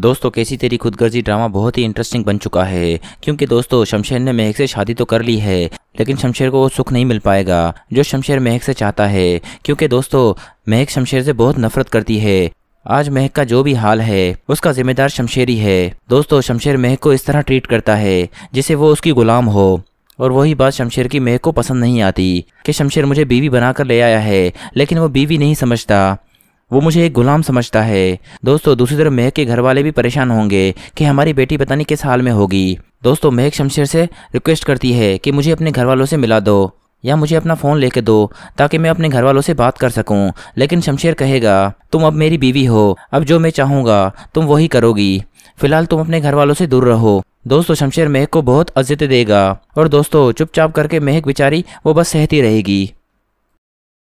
दोस्तों कैसी तेरी खुदगर्जी ड्रामा बहुत ही इंटरेस्टिंग बन चुका है क्योंकि दोस्तों शमशेर ने महक से शादी तो कर ली है लेकिन शमशेर को वो सुख नहीं मिल पाएगा जो शमशेर महक से चाहता है क्योंकि दोस्तों महक शमशेर से बहुत नफरत करती है आज महक का जो भी हाल है उसका जिम्मेदार शमशेर ही है दोस्तों शमशेर महक को इस तरह ट्रीट करता है जिसे वो उसकी गुलाम हो और वही बात शमशेर की महक को पसंद नहीं आती कि शमशेर मुझे बीवी बनाकर ले आया है लेकिन वो बीवी नहीं समझता वो मुझे एक गुलाम समझता है दोस्तों दूसरी तरफ महक के घर वाले भी परेशान होंगे कि हमारी बेटी पता नहीं किस हाल में होगी दोस्तों महक शमशेर से रिक्वेस्ट करती है कि मुझे अपने घर वालों से मिला दो या मुझे अपना फ़ोन लेके दो ताकि मैं अपने घर वालों से बात कर सकूं लेकिन शमशेर कहेगा तुम अब मेरी बीवी हो अब जो मैं चाहूँगा तुम वही करोगी फिलहाल तुम अपने घर वालों से दूर रहो दोस्तों शमशेर महक को बहुत अज्जत देगा और दोस्तों चुपचाप करके महक बेचारी वो बस सहती रहेगी